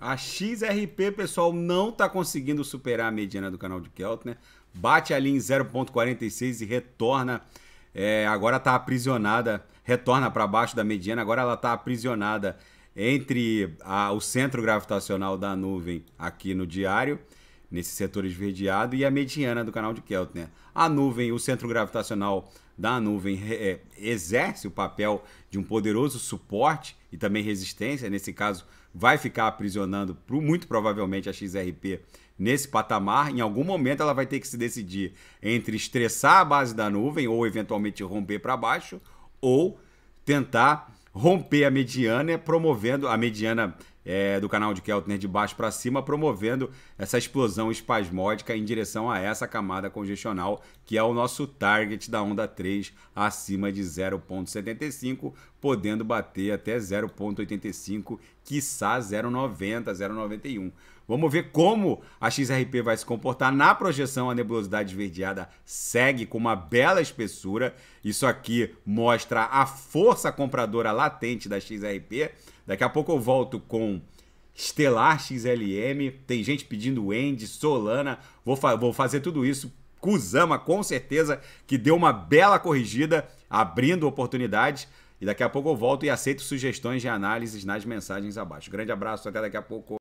A XRP, pessoal, não está conseguindo superar a mediana do canal de Keltner. Né? Bate ali em 0,46 e retorna. É, agora está aprisionada, retorna para baixo da mediana. Agora ela está aprisionada entre a, o centro gravitacional da nuvem aqui no diário nesse setor esverdeado e a mediana do canal de Keltner. Né? A nuvem, o centro gravitacional da nuvem é, exerce o papel de um poderoso suporte e também resistência, nesse caso vai ficar aprisionando muito provavelmente a XRP nesse patamar, em algum momento ela vai ter que se decidir entre estressar a base da nuvem ou eventualmente romper para baixo ou tentar romper a mediana, promovendo a mediana é, do canal de Keltner de baixo para cima, promovendo essa explosão espasmódica em direção a essa camada congestional, que é o nosso target da onda 3 acima de 0,75, podendo bater até 0,85, quiçá 0,90, 0,91. Vamos ver como a XRP vai se comportar. Na projeção, a nebulosidade esverdeada segue com uma bela espessura. Isso aqui mostra a força compradora latente da XRP. Daqui a pouco eu volto com com XLM, tem gente pedindo Wendy Solana, vou, fa vou fazer tudo isso. Kuzama, com certeza, que deu uma bela corrigida, abrindo oportunidades. E daqui a pouco eu volto e aceito sugestões de análises nas mensagens abaixo. Grande abraço, até daqui a pouco.